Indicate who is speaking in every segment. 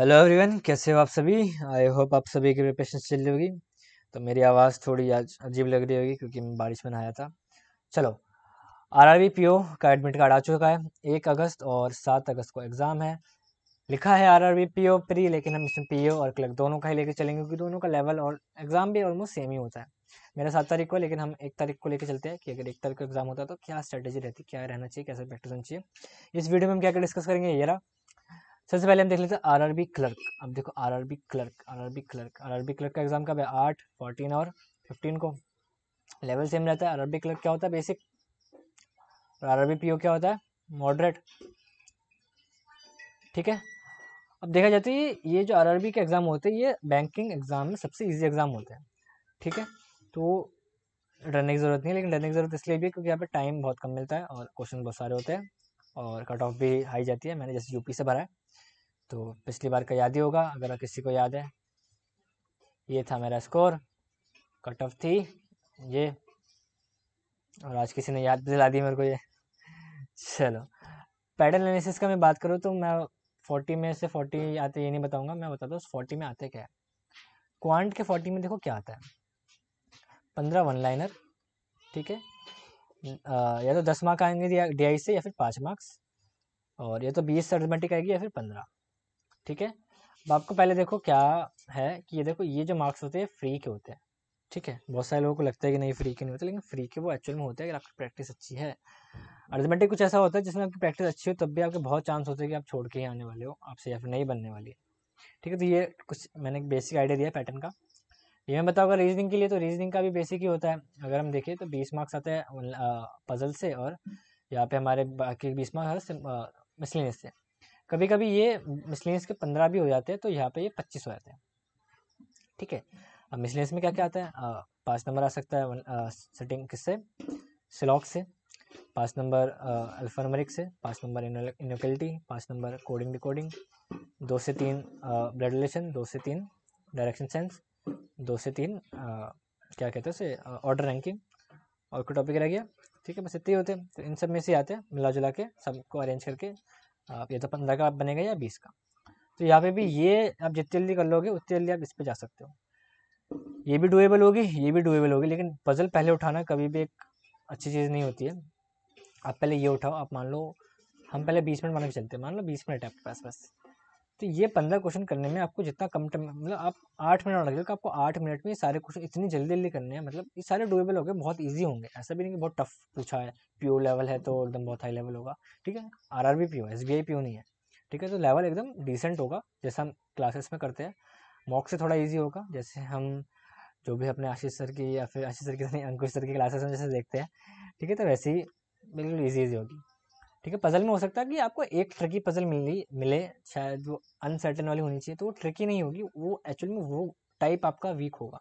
Speaker 1: hello everyone कैसे हो आप सभी आई होप आप सभी की प्रिपरेशन चल रही होगी तो मेरी आवाज़ थोड़ी आज अजीब लग रही होगी क्योंकि मैं बारिश में नहाया था चलो आर आर पी ओ का एडमिट कार्ड आ चुका है एक अगस्त और सात अगस्त को एग्ज़ाम है लिखा है R R P O pre लेकिन हम इसमें पी ओ और क्लर्क दोनों का ही लेकर चलेंगे क्योंकि दोनों का लेवल और एग्ज़ाम भी ऑलमोस्ट सेम ही होता है मेरा सात तारीख को लेकिन हम एक तारीख को लेकर चलते हैं कि अगर एक तारीख को एग्ज़ाम होता है तो क्या स्ट्रैटेजी रहती क्या रहना चाहिए कैसे प्रैक्टिस होनी चाहिए इस वीडियो में हम क्या क्या डिस्कस करेंगे ये रहा सबसे पहले हम देख लेते हैं आरआरबी क्लर्क अब देखो RRB clerk RRB clerk RRB clerk का एग्जाम कब है आठ फोर्टीन और फिफ्टीन को लेवल सेम रहता है आरआरबी क्लर्क क्या होता है बेसिक और आरआरबी पीओ क्या होता है मॉडरेट ठीक है अब देखा जाता तो है ये जो आरआरबी के एग्ज़ाम होते हैं ये बैंकिंग एग्ज़ाम में सबसे ईजी एग्ज़ाम होते हैं ठीक है तो डरने की ज़रूरत नहीं है लेकिन डरने की ज़रूरत इसलिए भी है क्योंकि यहाँ पे टाइम बहुत कम मिलता है और क्वेश्चन बहुत सारे होते हैं और कट ऑफ भी हाई जाती है मैंने जैसे यूपी से भरा है तो पिछली बार का याद ही होगा अगर किसी को याद है ये था मेरा स्कोर कट ऑफ थी ये और आज किसी ने याद दिला दी मेरे को ये चलो पैडल एनालिसिस का मैं बात करूँ तो मैं फोर्टी में से फोर्टी आते ये नहीं बताऊँगा मैं बता दूँ फोर्टी में आते क्या है क्वांट के फोर्टी में देखो क्या आता है पंद्रह वन लाइनर ठीक है या तो दस मार्क आएंगे डी आई से या फिर पाँच मार्क्स और या तो बीस अर्थमेटिक आएगी या फिर पंद्रह ठीक है अब आपको पहले देखो क्या है कि ये देखो ये जो मार्क्स होते हैं फ्री के होते हैं ठीक है बहुत सारे लोगों को लगता है कि नहीं फ्री के नहीं होते लेकिन फ्री के वो एक्चुअल में होते हैं अगर आपकी प्रैक्टिस अच्छी है अर्थमेटिक कुछ ऐसा होता है जिसमें आपकी प्रैक्टिस अच्छी हो तब भी आपके बहुत चांस होते हैं कि आप छोड़ के ही आने वाले हो आपसे या फिर नहीं बनने वाली है ठीक है तो ये कुछ मैंने एक बेसिक आइडिया दिया पैटर्न का ये मैं बताऊँगा रीजनिंग के लिए तो रीजनिंग का भी बेसिक ही होता है अगर हम देखें तो बीस मार्क्स आते हैं पजल से और यहाँ पे हमारे बाकी बीस मार्क्स मिसलिनियस से कभी कभी ये मिसलेंस के पंद्रह भी हो जाते हैं तो यहाँ पे ये पच्चीस हो जाते हैं ठीक है अब मिसलेंस में क्या क्या आता है पाँच नंबर आ सकता है सेटिंग किससे सिलॉक से पाँच नंबर नंबरिक से पाँच नंबर इनोकलिटी पाँच नंबर कोडिंग डिकोडिंग दो से तीन ब्लड रिलेशन दो से तीन डायरेक्शन सेंस दो से तीन आ, क्या कहते हैं उसे ऑर्डर रैंकिंग और कोई टॉपिक रह गया ठीक है बस इतने होते हैं तो इन सब में से आते हैं मिला जुला के सबको अरेंज करके ये तो पंद्रह का बनेगा या बीस का तो यहाँ पे भी ये आप जितनी जल्दी कर लोगे उतनी जल्दी आप इस पर जा सकते हो ये भी डुएबल होगी ये भी डुएबल होगी लेकिन पज़ल पहले उठाना कभी भी एक अच्छी चीज़ नहीं होती है आप पहले ये उठाओ आप मान लो हम पहले बीस मिनट मान के चलते हैं मान लो बीस मिनट है आपके पास बस तो ये पंद्रह क्वेश्चन करने में आपको जितना कम टाइम मतलब आप आठ मिनट लग जाएगा आपको आठ मिनट में सारे क्वेश्चन इतनी जल्दी जल्दी करने हैं मतलब ये सारे डुएबल हो गए बहुत ईजी होंगे ऐसा भी नहीं कि बहुत टफ पूछा है प्योर लेवल है तो एकदम बहुत हाई लेवल होगा ठीक है R R B P O S B I P O नहीं है ठीक है तो लेवल एकदम डिसेंट होगा जैसा हम क्लासेस में करते हैं मॉक से थोड़ा ईजी होगा जैसे हम जो भी अपने आशीष सर की या फिर आशीष सर की अंकुश सर की क्लासेस में जैसे देखते हैं ठीक है तो वैसे ही बिल्कुल ईजी ईजी होगी ठीक है पजल में हो सकता है कि आपको एक ट्रिकी पजल मिली मिले शायद वो अनसर्टन वाली होनी चाहिए तो वो ट्रिकी नहीं होगी वो एक्चुअल में वो टाइप आपका वीक होगा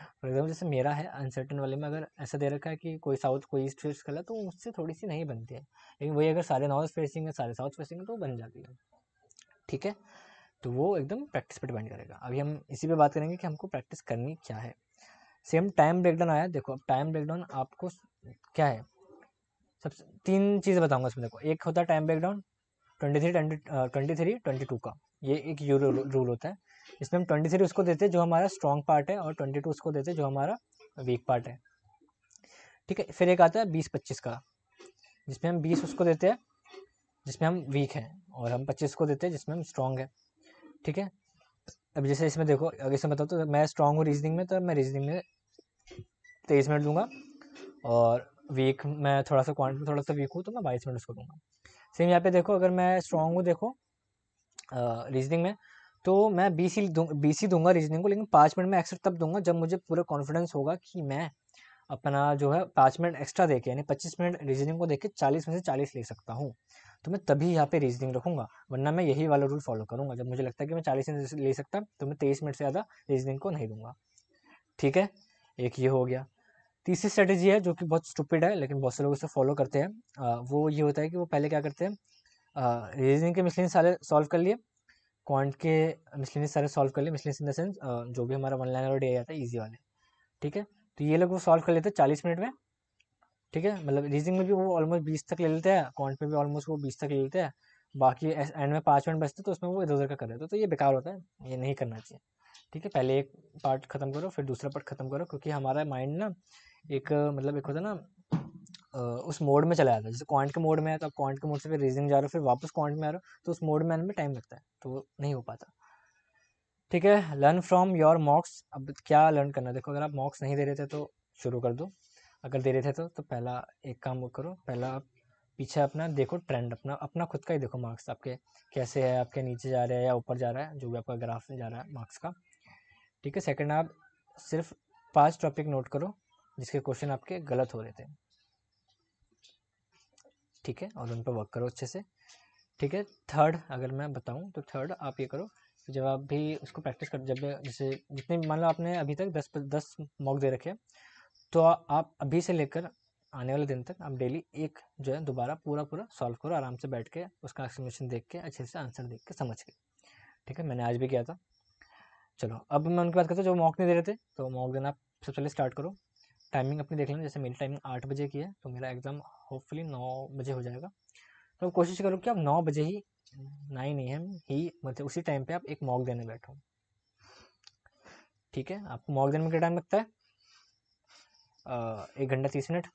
Speaker 1: फॉर एग्जाम्पल जैसे मेरा है अनसर्टन वाले में अगर ऐसा दे रखा है कि कोई साउथ कोई ईस्ट फेस कर तो उससे थोड़ी सी नहीं बनती है लेकिन वही अगर सारे नॉर्थ फेसिंग है सारे साउथ फेसिंग है तो बन जाती है ठीक है तो वो एकदम प्रैक्टिस पर डिपेंड करेगा अभी हम इसी पर बात करेंगे कि हमको प्रैक्टिस करनी क्या है सेम टाइम ब्रेकडाउन आया देखो अब टाइम ब्रेकडाउन आपको क्या है सबसे तीन चीज़ें बताऊंगा इसमें देखो एक होता है time breakdown twenty three twenty twenty three twenty two का ये एक यू रूल होता है इसमें हम ट्वेंटी थ्री उसको देते हैं जो हमारा स्ट्रॉन्ग पार्ट है और ट्वेंटी टू उसको देते हैं जो हमारा वीक पार्ट है ठीक है फिर एक आता है बीस पच्चीस का जिसमें हम बीस उसको देते हैं जिसमें हम वीक हैं और हम पच्चीस को देते हैं जिसमें हम स्ट्रॉन्ग हैं ठीक है अब जैसे इसमें देखो अगर इसमें बताओ तो मैं स्ट्रॉन्ग हूँ रीजनिंग में तो मैं रीजनिंग में तेईस मिनट दूंगा और वीक मैं थोड़ा सा क्वांट में थोड़ा सा वीक हूँ तो मैं बाईस मिनट को दूंगा सेम यहाँ पे देखो अगर मैं स्ट्रॉन्ग हूँ देखो रीजनिंग में तो मैं बी सी दूँ बी सी दूंगा रीजनिंग को लेकिन पाँच मिनट में एक्स्ट्रा तब दूंगा जब मुझे पूरा कॉन्फिडेंस होगा कि मैं अपना जो है पाँच मिनट एक्स्ट्रा देके यानी पच्चीस मिनट रीजनिंग को देके चालीस में से चालीस ले सकता हूँ तो मैं तभी यहाँ पे रीजनिंग रखूँगा वरना मैं यही वाला रूल फॉलो करूँगा जब मुझे लगता है कि मैं चालीस मिनट ले सकता तो मैं तेईस मिनट से ज़्यादा रीजनिंग को नहीं दूंगा ठीक है एक ये हो गया तीसरी स्ट्रेटेजी है जो कि बहुत स्टूपिड है लेकिन बहुत से लोग उसे फॉलो करते हैं वो ये होता है कि वो पहले क्या करते हैं रीजनिंग के मिसलिन सारे सॉल्व कर लिए क्वांट के मिसलिन सारे सॉल्व कर लिए मिसलिन इन द सेंस जो भी हमारा वन लाइन डे जाता है ईजी वाले ठीक है तो ये लोग वो सॉल्व कर लेते हैं चालीस मिनट में ठीक है मतलब रीजनिंग में भी वो ऑलमोस्ट बीस तक ले लेते हैं क्वांट में भी ऑलमोस्ट वो बीस तक ले लेते हैं बाकी एंड में पाँच मिनट बचते तो उसमें वो इधर उधर का कर रहे थे तो ये बेकार होता है ये नहीं करना चाहिए ठीक है पहले एक पार्ट खत्म करो फिर दूसरा पार्ट खत्म करो क्योंकि हमारा माइंड ना एक मतलब एक होता है ना उस मोड में चला जाता है जैसे क्वांट के मोड में है तो आप क्वांट के मोड से फिर रीजनिंग जा रहे हो फिर वापस क्वांट में आ रहे हो तो उस मोड में आने में टाइम लगता है तो नहीं हो पाता ठीक है लर्न फ्रॉम योर मॉक्स अब क्या लर्न करना देखो अगर आप मॉक्स नहीं दे रहे थे तो शुरू कर दो अगर दे रहे थे तो तो पहला एक काम करो पहला आप पीछे अपना देखो ट्रेंड अपना अपना खुद का ही देखो मार्क्स आपके कैसे है आपके नीचे जा रहे हैं या ऊपर जा रहा है जो भी आपका ग्राफ जा रहा है मार्क्स का ठीक है सेकंड आप सिर्फ पांच टॉपिक नोट करो जिसके क्वेश्चन आपके गलत हो रहे थे ठीक है और उन पर वर्क करो अच्छे से ठीक है थर्ड अगर मैं बताऊँ तो थर्ड आप ये करो जब आप भी उसको प्रैक्टिस कर जब जैसे जितने मान लो आपने अभी तक दस दस मॉक दे रखे तो आ, आप अभी से लेकर आने वाले दिन तक आप डेली एक जो है दोबारा पूरा पूरा सॉल्व करो आराम से बैठ के उसका एक्सप्लेनेशन देख के अच्छे से आंसर देख के समझ के ठीक है मैंने आज भी किया था चलो अब मैं उनकी बात करता हूँ जो मॉक नहीं दे रहे थे तो मॉक देना आप सबसे पहले स्टार्ट करो टाइमिंग अपनी देख लेना जैसे मेरी टाइमिंग आठ बजे की है तो मेरा एग्ज़ाम होपफुली नौ बजे हो जाएगा तो कोशिश करो कि आप नौ बजे ही नाइन एम ही मतलब उसी टाइम पे आप एक मॉक देने बैठो ठीक है आपको मॉक देने में क्या टाइम लगता है एक घंटा तीस मिनट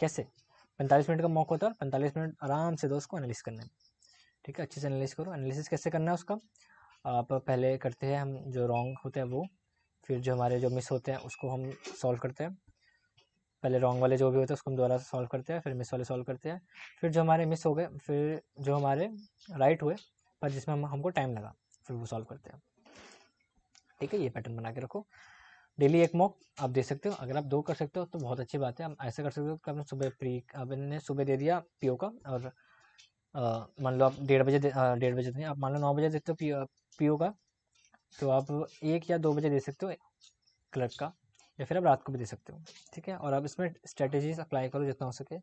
Speaker 1: कैसे पैंतालीस मिनट का मॉक होता है और पैंतालीस मिनट आराम से दो उसको एनालिस करने में ठीक है अच्छे से एनालिस करो एनालिसिस कैसे करना है उसका आप पहले करते हैं हम जो रॉन्ग होते हैं वो फिर जो हमारे जो मिस होते हैं उसको हम सॉल्व करते हैं पहले रॉन्ग वाले जो भी होते हैं उसको हम दोबारा सॉल्व करते हैं फिर मिस वाले सॉल्व करते हैं फिर जो हमारे मिस हो गए फिर जो हमारे राइट हुए पर जिसमें हम हमको टाइम लगा फिर वो सॉल्व करते हैं ठीक है ये पैटर्न बना के रखो डेली एक मॉक आप दे सकते हो अगर आप दो कर सकते हो तो बहुत अच्छी बात है आप ऐसा कर सकते हो कि आपने सुबह प्री आपने सुबह दे दिया पीओ का और मान लो आप डेढ़ बजे डेढ़ बजे आप मान लो नौ बजे देते हो पीओ का तो आप एक या दो बजे दे सकते हो क्लर्क का या फिर आप रात को भी दे सकते हो ठीक है और आप इसमें स्ट्रेटजीज अप्लाई करो जितना हो सके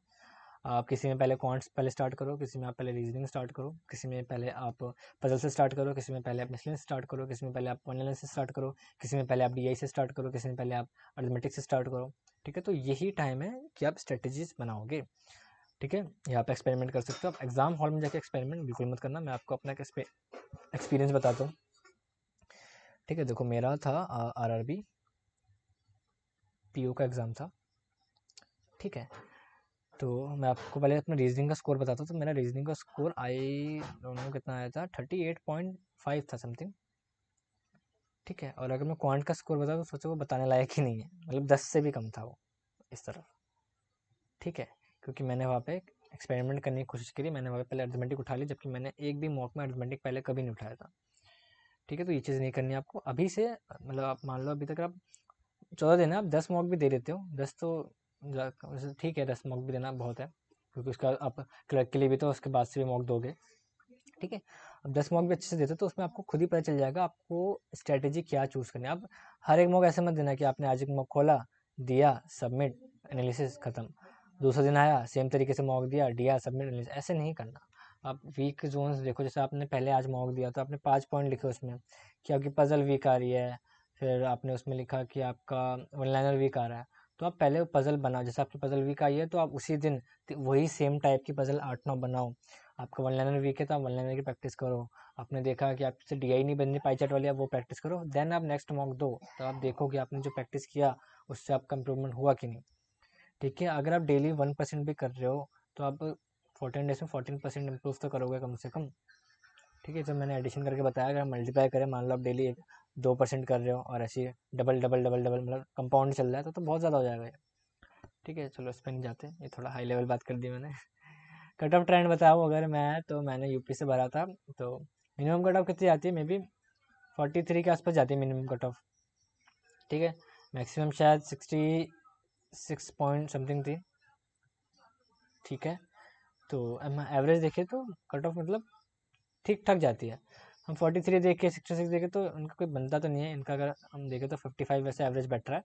Speaker 1: आप किसी में पहले क्वांट्स पहले स्टार्ट करो किसी में आप पहले रीजनिंग स्टार्ट करो किसी में पहले आप पजल से स्टार्ट करो किसी में पहले आप मिसलिन स्टार्ट करो किसी में पहले आप ऑनलाइन से स्टार्ट करो किसी में पहले आप डी से स्टार्ट करो किसी में पहले आप अर्थमेटिक से स्टार्ट करो ठीक है तो यही टाइम है कि आप स्ट्रेटजीज बनाओगे ठीक है यहाँ आप एक्सपेरिमेंट कर सकते हो आप एग्ज़ाम हॉल में जाकर एक्सपेरिमेंट बिल्कुल मत करना मैं आपको अपना एक्सपीरियंस बताता हूँ ठीक है देखो मेरा था आर आर बी पी का एग्ज़ाम था ठीक है तो मैं आपको पहले अपना रीजनिंग का स्कोर बताता हूँ तो मेरा रीजनिंग का स्कोर आई दोनों कितना आया था थर्टी एट पॉइंट फाइव था समथिंग ठीक है और अगर मैं क्वांट का स्कोर बताऊँ तो सोचो वो बताने लायक ही नहीं है मतलब दस से भी कम था वो इस तरफ ठीक है क्योंकि मैंने वहाँ पे एक्सपेरिमेंट करने की कोशिश करी मैंने वहाँ पे पहले अर्थमेटिक उठा ली जबकि मैंने एक भी मॉक में अर्थमेटिक पहले कभी नहीं उठाया था ठीक है तो ये चीज़ नहीं करनी आपको अभी से मतलब आप मान लो अभी तक आप चौदह देना आप दस मॉक भी दे देते हो दस तो ठीक है दस मॉक भी देना बहुत है क्योंकि उसका आप क्लर्क के लिए भी तो उसके बाद से भी मॉक दोगे ठीक है अब दस मॉक भी अच्छे से देते हो तो उसमें आपको खुद ही पता चल जाएगा आपको स्ट्रैटेजी क्या चूज़ करनी है आप हर एक मॉक ऐसे मत देना कि आपने आज एक मॉक खोला दिया सबमिट एनालिसिस ख़त्म दूसरा दिन आया सेम तरीके से मॉक दिया डिया सबमिट एनालिसिस ऐसे नहीं करना आप वीक जोन्स देखो जैसे आपने पहले आज मॉक दिया तो आपने पाँच पॉइंट लिखे उसमें कि आपकी पज़ल वीक आ रही है फिर आपने उसमें लिखा कि आपका वन लाइनर वीक आ रहा है तो आप पहले पज़ल बनाओ जैसे आपकी पज़ल वीक आई है तो आप उसी दिन वही सेम टाइप की पज़ल आठ नौ बनाओ आपका वन लाइनर वीक है तो आप वन लाइनर की प्रैक्टिस करो आपने देखा कि आपसे डी आई नहीं बननी पाई चार्ट वाली आप वो प्रैक्टिस करो देन आप नेक्स्ट मॉक दो तो आप देखो कि आपने जो प्रैक्टिस किया उससे आपका इम्प्रूवमेंट हुआ कि नहीं ठीक है अगर आप डेली वन परसेंट भी कर रहे हो तो आप फोर्टीन डेज में फोर्टीन परसेंट इम्प्रूव तो करोगे कम से कम ठीक है जब मैंने एडिशन करके बताया अगर मल्टीप्लाई करें मान लो आप डेली एक दो परसेंट कर रहे हो और ऐसे डबल डबल डबल डबल मतलब कंपाउंड चल रहा है तो, तो बहुत ज़्यादा हो जाएगा ठीक है चलो इस पर नहीं जाते ये थोड़ा हाई लेवल बात कर दी मैंने कट ऑफ ट्रेंड बताओ अगर मैं तो मैंने यूपी से भरा था तो मिनिमम कट ऑफ कितनी जाती है मे बी फोर्टी थ्री के आसपास जाती है मिनिमम कट ऑफ ठीक है मैक्सिमम शायद सिक्सटी सिक्स पॉइंट समथिंग थी ठीक है तो एवरेज देखें तो कट ऑफ मतलब ठीक ठाक जाती है हम फोर्टी थ्री देखें सिक्सटी सिक्स देखें तो उनका कोई बनता तो नहीं है इनका अगर हम देखें तो फिफ्टी फाइव वैसे एवरेज बेटर है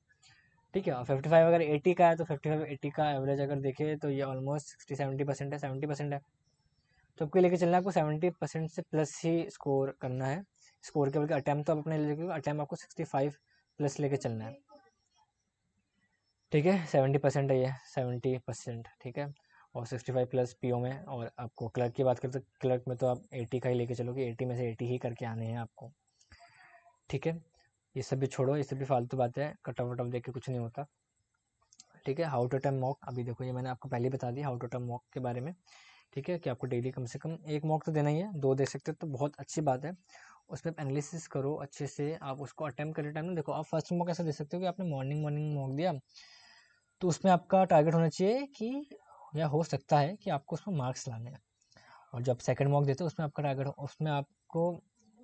Speaker 1: ठीक है और फिफ्टी फाइव अगर एटी का है तो फिफ्टी फाइव एटी का एवरेज अगर देखें तो ये ऑलमोस्ट सिक्सटी सेवेंटी परसेंट है सेवेंटी परसेंट है तो आपको लेके चलना है आपको सेवेंटी परसेंट से प्लस ही स्कोर करना है स्कोर के बल्कि अटैम्प्ट तो आप अपने लेके अटैम्प आपको सिक्सटी फाइव प्लस लेके चलना है ठीक है सेवेंटी परसेंट है ये सेवेंटी परसेंट ठीक है और 65 प्लस पीओ में और आपको क्लर्क की बात करें तो क्लर्क में तो आप 80 का ही लेके चलोगे 80 में से 80 ही करके आने हैं आपको ठीक है ये सब भी छोड़ो ये सब भी फालतू बातें हैं कट ऑफ देख के कुछ नहीं होता ठीक है हाउ टू टर्म मॉक अभी देखो ये मैंने आपको पहले बता दी हाउ टू टर्म मॉक के बारे में ठीक है कि आपको डेली कम से कम एक मॉक तो देना ही है दो दे सकते हो तो बहुत अच्छी बात है उसमें आप एनालिसिस करो अच्छे से आप उसको अटैम्प्ट करें टाइम ना देखो आप फर्स्ट मॉक ऐसा दे सकते हो कि आपने मॉर्निंग मॉर्निंग मॉक दिया तो उसमें आपका टारगेट होना चाहिए कि या हो सकता है कि आपको उसमें मार्क्स लाने हैं और जब सेकंड मॉक देते हैं उसमें आपका टारगेट उसमें आपको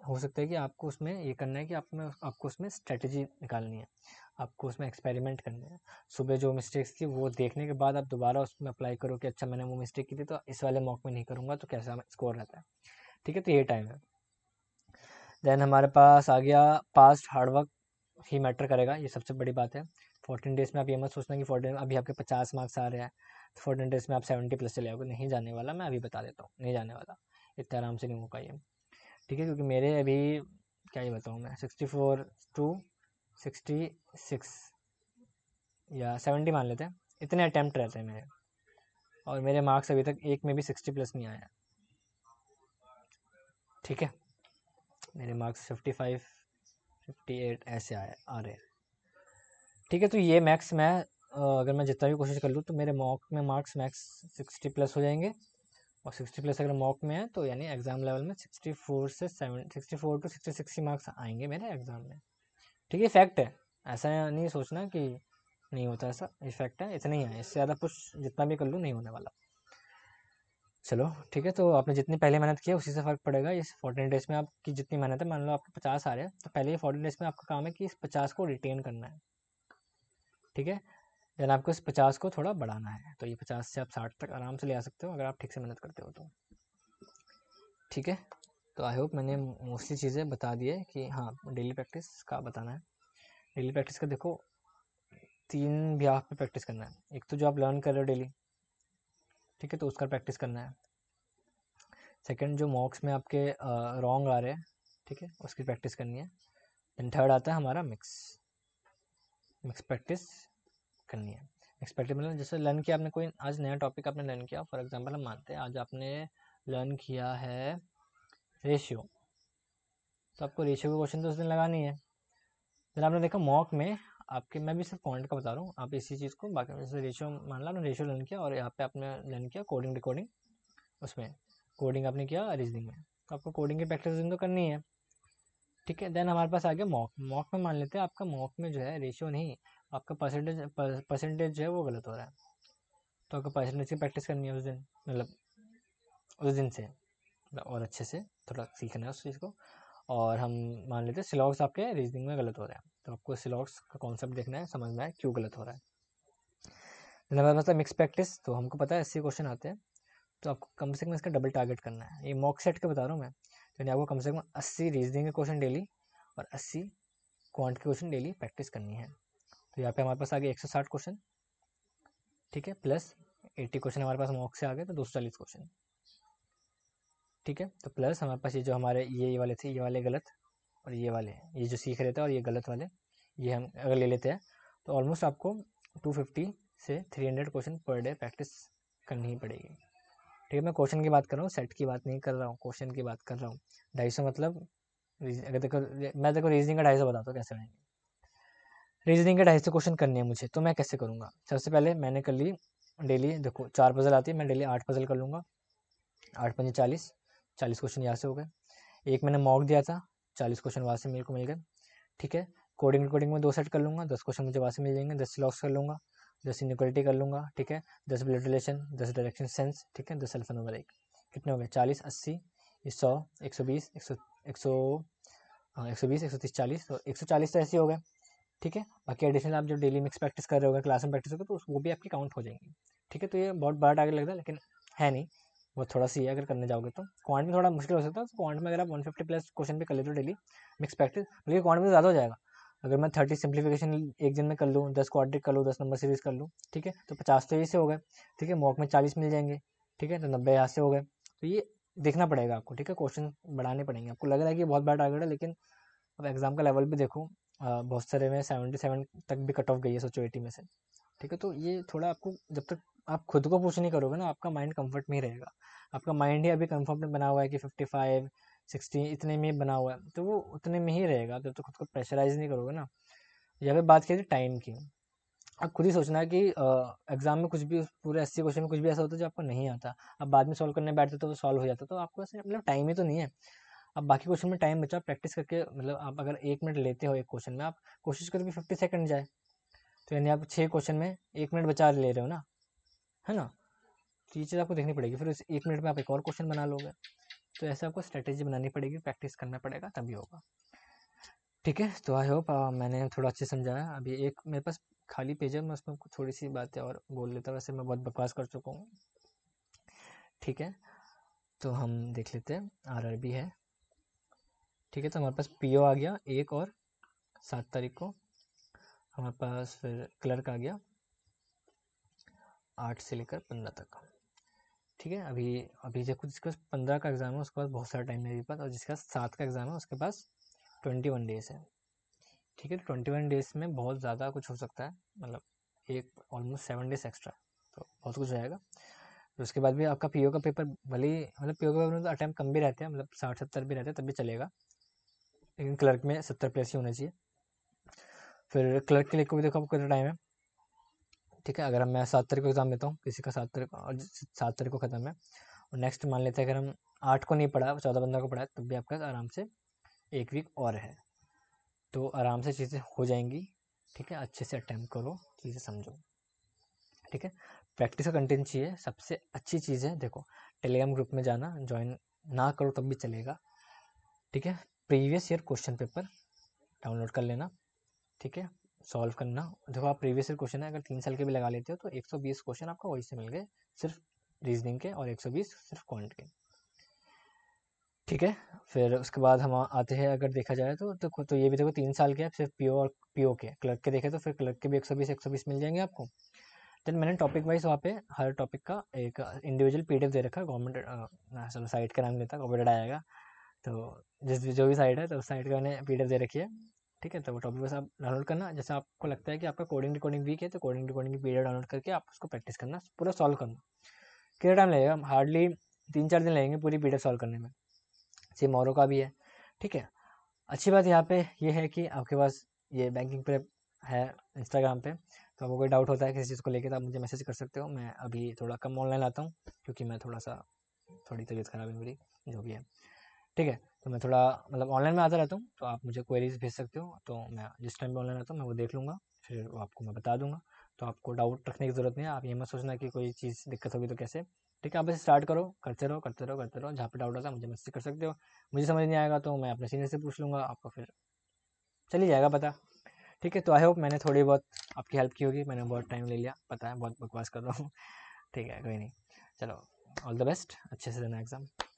Speaker 1: हो सकता है कि आपको उसमें ये करना है कि आप में आपको उसमें स्ट्रेटजी निकालनी है आपको उसमें एक्सपेरिमेंट करना है सुबह जो मिस्टेक्स थी वो देखने के बाद आप दोबारा उसमें अप्लाई करो कि अच्छा मैंने वो मिस्टेक की थी तो इस वाले मॉक में नहीं करूँगा तो कैसा स्कोर रहता है ठीक है तो ये टाइम है देन हमारे पास आ गया पास्ट हार्डवर्क ही मैटर करेगा ये सबसे बड़ी बात है फोर्टीन डेज़ में आप ये मत सोचना कि फोर्टीन अभी आपके पचास मार्क्स आ रहे हैं तो फोर्टीन डेज़ में आप सेवेंटी प्लस चले आओगे नहीं जाने वाला मैं अभी बता देता हूँ नहीं जाने वाला इतने आराम से नहीं होगा ये ठीक है क्योंकि मेरे अभी क्या ही बताऊँ मैं sixty four to sixty six या सेवेंटी मान लेते हैं इतने अटैम्प्ट रहते हैं मेरे और मेरे मार्क्स अभी तक एक में भी सिक्सटी प्लस नहीं आया ठीक है मेरे marks fifty five fifty eight ऐसे आए आ रहे हैं ठीक है तो ये मैक्स मैं अगर मैं जितना भी कोशिश कर लूँ तो मेरे मॉक में मार्क्स मैक्स सिक्सटी प्लस हो जाएंगे और सिक्सटी प्लस अगर मॉक में है तो यानी एग्ज़ाम लेवल में सिक्सटी फोर से seven sixty four to sixty sixty marks आएंगे मेरे एग्ज़ाम में ठीक है फैक्ट है ऐसा नहीं सोचना कि नहीं होता ऐसा ये फैक्ट है इतना ही है इससे ज़्यादा कुछ जितना भी कर लूँ नहीं होने वाला चलो ठीक है तो आपने जितनी पहले मेहनत किया उसी से फ़र्क पड़ेगा इस फोर्टीन डेज़ में आपकी जितनी मेहनत है मान लो आपके पचास आ रहे हैं तो पहले ही फोर्टीन डेज़ में आपका काम है कि इस पचास को रिटेन करना है ठीक है देन आपको इस पचास को थोड़ा बढ़ाना है तो ये पचास से आप साठ तक आराम से ले आ सकते हो अगर आप ठीक से मेहनत करते हो तो ठीक है तो आई होप मैंने मोस्टली चीज़ें बता दी है कि हाँ डेली प्रैक्टिस का बताना है डेली प्रैक्टिस का देखो तीन ब्याह पे प्रैक्टिस करना है एक तो जो आप लर्न कर रहे हो डेली ठीक है तो उसका प्रैक्टिस करना है सेकंड जो मॉक्स में आपके रॉन्ग आ रहे हैं ठीक है उसकी प्रैक्टिस करनी है देन थर्ड आता है हमारा मिक्स मिक्स प्रैक्टिस करनी है मिक्स प्रैक्टिस मतलब जैसे लर्न किया आपने कोई आज नया टॉपिक आपने लर्न किया फॉर एग्जांपल हम मानते हैं आज आपने लर्न किया है रेशियो तो आपको रेशियो का क्वेश्चन तो उस दिन लगानी है देन आपने देखा मॉक में आपके मैं भी सिर्फ पॉइंट का बता रहा हूँ आप इसी चीज़ को बाकी जैसे रेशियो मान लो आपने रेशियो लर्न किया और यहाँ पे आपने लर्न किया कोडिंग रिकॉर्डिंग उसमें कोडिंग आपने किया रीजनिंग में तो आपको कोडिंग की प्रैक्टिस तो करनी है ठीक है देन हमारे पास आ गया मॉक मॉक में मान लेते हैं आपका मॉक में जो है रेशियो नहीं आपका परसेंटेज परसेंटेज जो है वो गलत हो रहा है तो आपको परसेंटेज की प्रैक्टिस करनी है उस दिन मतलब उस दिन से मतलब और अच्छे से थोड़ा सीखना है उस चीज़ को और हम मान लेते हैं सिलॉग्स आपके रीजनिंग में गलत हो रहे हैं तो आपको स्लॉट्स का कॉन्सेप्ट देखना है समझना है क्यों गलत हो रहा है नंबर मतलब मिक्स प्रैक्टिस तो हमको पता है ऐसे क्वेश्चन आते हैं तो आपको कम से कम इसका डबल टारगेट करना है ये मॉक सेट के बता रहा हूँ मैं यानी आपको कम से कम अस्सी रीजनिंग के क्वेश्चन डेली और अस्सी क्वांट के क्वेश्चन डेली प्रैक्टिस करनी है तो यहाँ पे हमारे पास आ गए एक क्वेश्चन ठीक है प्लस एट्टी क्वेश्चन हमारे पास मॉक से आ गए तो दो क्वेश्चन ठीक है तो प्लस हमारे पास ये जो हमारे ये वाले थे ये वाले गलत और ये वाले ये जो सीख रहे थे और ये गलत वाले ये हम अगर ले लेते हैं तो ऑलमोस्ट आपको 250 से 300 क्वेश्चन पर डे प्रैक्टिस करनी ही पड़ेगी ठीक है मैं क्वेश्चन की बात कर रहा हूँ सेट की बात नहीं कर रहा हूँ क्वेश्चन की बात कर रहा हूँ ढाई सौ मतलब अगर देखो मैं देखो रीजनिंग का ढाई सौ बताता हूँ कैसे बनेंगे रीजनिंग के ढाई सौ क्वेश्चन करने हैं मुझे तो मैं कैसे करूँगा सबसे पहले मैंने कर ली डेली देखो चार पजल आती है मैं डेली आठ पजल कर लूँगा आठ पंजे चालीस चालीस क्वेश्चन यहाँ से हो गए एक मैंने मॉक दिया था चालीस क्वेश्चन वहाँ से मेरे को मिल गए ठीक है कोडिंग रिकॉर्डिंग में दो सेट कर लूँगा दस क्वेश्चन मुझे वहाँ से मिल जाएंगे दस लॉक्स कर लूँगा दस इनिक्वलिटी कर लूँगा ठीक है दस ब्लड रिलेशन दस डायरेक्शन सेंस ठीक है दस अल्फा नंबर एक कितने हो गए चालीस अस्सी सौ एक सौ बीस एक सौ एक सौ हाँ, एक सौ बीस एक सौ तीस चालीस तो एक सौ चालीस तो ऐसे हो गए ठीक है बाकी एडिशनल आप जब डेली मिक्स प्रैक्टिस कर रहे हो क्लास में प्रैक्टिस हो तो वो भी आपकी काउंट हो जाएंगी ठीक है तो ये बहुत बड़ा टारगेट लगता है लेकिन है नहीं वो थोड़ा सी है अगर करने जाओगे तो क्वांट में थोड़ा मुश्किल हो सकता है तो क्वांट में अगर आप वन फिफ्टी प्लस क्वेश्चन भी कर लेते हो डेली मिक्स प्रैक्टिस बल्कि क्वांट में ज़्यादा हो जाएगा अगर मैं थर्टी सिंप्लीफिकेशन एक दिन में कर लूँ दस क्वार्टिक कर लूँ दस नंबर सीरीज कर लूँ ठीक है तो पचास तो से हो गए ठीक है मॉक में चालीस मिल जाएंगे ठीक है तो नब्बे यहाँ से हो गए तो ये देखना पड़ेगा आपको ठीक है क्वेश्चन बढ़ाने पड़ेंगे आपको लग रहा है कि बहुत बड़ा टारगेट है लेकिन अब एग्ज़ाम का लेवल भी देखो बहुत सारे में सेवेंटी सेवन तक भी कट ऑफ गई है सोचो एटी में से ठीक है तो ये थोड़ा आपको जब तक आप खुद को पूछ नहीं करोगे ना आपका माइंड कंफर्ट में ही रहेगा आपका माइंड ही अभी कंफर्ट में बना हुआ है कि फिफ्टी फाइव सिक्सटी इतने में बना हुआ है तो वो उतने में ही रहेगा जब तक तो खुद को प्रेशराइज नहीं करोगे ना यहाँ फिर बात करिए टाइम की आप खुद ही सोचना है कि एग्ज़ाम में कुछ भी पूरे अस्सी क्वेश्चन में कुछ भी ऐसा होता है जो आपको नहीं आता आप बाद में सॉल्व करने बैठते तो वो सॉल्व हो जाता तो आपको ऐसे मतलब टाइम ही तो नहीं है अब बाकी क्वेश्चन में टाइम बचा प्रैक्टिस करके मतलब आप अगर एक मिनट लेते हो एक क्वेश्चन में आप कोशिश करो कि फिफ्टी सेकेंड जाए तो यानी आप छः क्वेश्चन में एक मिनट बचा ले रहे हो ना है ना तो ये चीज़ आपको देखनी पड़ेगी फिर उस एक मिनट में आप एक और क्वेश्चन बना लोगे तो ऐसे आपको स्ट्रैटेजी बनानी पड़ेगी प्रैक्टिस करना पड़ेगा तभी होगा ठीक है तो आई होप uh, मैंने थोड़ा अच्छे समझाया अभी एक मेरे पास खाली पेज है मैं उसमें थोड़ी सी बातें और बोल लेता वैसे मैं बहुत बकवास कर चुका हूँ ठीक है तो हम देख लेते हैं आर है ठीक है तो हमारे पास पीओ आ गया एक और सात तारीख को हमारे पास फिर क्लर्क आ गया आठ से लेकर पंद्रह तक ठीक है अभी अभी जो कुछ जिसके पास पंद्रह का एग्ज़ाम है उसके पास बहुत सारा टाइम है मेरे पास और जिसके पास सात का एग्ज़ाम है उसके पास ट्वेंटी वन डेज़ है ठीक है ट्वेंटी वन डेज़ में बहुत ज़्यादा कुछ हो सकता है मतलब एक ऑलमोस्ट सेवन डेज़ एक्स्ट्रा तो बहुत कुछ जाएगा तो उसके बाद भी आपका पीओ का पेपर भले मतलब पीओ का पेपर में तो अटैम्प कम भी रहते हैं मतलब साठ सत्तर भी रहते हैं तब भी चलेगा लेकिन क्लर्क में सत्तर प्लस ही होना चाहिए फिर क्लर्क के लिए को भी देखो आपको कितना टाइम है ठीक है अगर हम मैं सात तारीख को एग्ज़ाम देता हूँ किसी का सात तारीख और सात तारीख को ख़त्म है और नेक्स्ट मान लेते हैं अगर हम आठ को नहीं पढ़ा चौदह पंद्रह को पढ़ा तब तो भी आपका आराम से एक वीक और है तो आराम से चीज़ें हो जाएंगी ठीक है अच्छे से अटैम्प्ट करो चीज़ें समझो ठीक है प्रैक्टिस का कंटेंट चाहिए सबसे अच्छी चीज़ है देखो टेलीग्राम ग्रुप में जाना ज्वाइन ना करो तब भी चलेगा ठीक है previous year question paper download कर लेना ठीक है सॉल्व करना देखो आप प्रीवियस ईयर क्वेश्चन है अगर तीन साल के भी लगा लेते हो तो 120 क्वेश्चन आपको वही से मिल गए सिर्फ रीजनिंग के और 120 सिर्फ क्वांट के ठीक है फिर उसके बाद हम आते हैं अगर देखा जाए तो तो, तो ये भी देखो तीन साल के आप सिर्फ पीओ और पीओ के क्लर्क के देखे तो फिर क्लर्क के भी 120 120 मिल जाएंगे आपको देन मैंने टॉपिक वाइज वहाँ पे हर टॉपिक का एक इंडिविजुअल पीडीएफ दे रखा है गवर्नमेंट साइट का नाम लेता है आएगा तो जिस जो भी साइड है तो उस साइड का मैंने पी दे रखी है ठीक है तो वो टॉपिक बस आप डाउनलोड करना जैसे आपको लगता है कि आपका कोडिंग रिकॉर्डिंग वीक है तो कोडिंग रिकॉर्डिंग की पीरियड डाउनलोड करके आप उसको प्रैक्टिस करना पूरा सॉल्व करना कितना टाइम लगेगा हार्डली तीन चार दिन लगेंगे पूरी पीरियड सॉल्व करने में सेम औरों का भी है ठीक है अच्छी बात यहाँ पे ये है कि आपके पास ये बैंकिंग पे है इंस्टाग्राम पे तो आपको कोई डाउट होता है किसी चीज़ को लेकर तो आप मुझे मैसेज कर सकते हो मैं अभी थोड़ा कम ऑनलाइन आता हूँ क्योंकि मैं थोड़ा सा थोड़ी तबीयत खराब है मेरी जो भी है ठीक है तो मैं थोड़ा मतलब ऑनलाइन में आता रहता हूँ तो आप मुझे क्वेरीज भेज सकते हो तो मैं जिस टाइम भी ऑनलाइन आता हूँ मैं वो देख लूँगा फिर आपको मैं बता दूंगा तो आपको डाउट रखने की ज़रूरत नहीं है आप ये मत सोचना कि कोई चीज़ दिक्कत होगी तो कैसे ठीक है आप बस स्टार्ट करो करते रहो करते रहो करते रहो जहाँ पर डाउट होता है मुझे मैसेज कर सकते हो मुझे समझ नहीं आएगा तो मैं अपने सीनियर से पूछ लूँगा आपको फिर चली जाएगा पता ठीक है तो आई होप मैंने थोड़ी बहुत आपकी हेल्प की होगी मैंने बहुत टाइम ले लिया पता है बहुत बकवास कर रहा हूँ ठीक है कोई नहीं चलो ऑल द बेस्ट अच्छे से देना एग्ज़ाम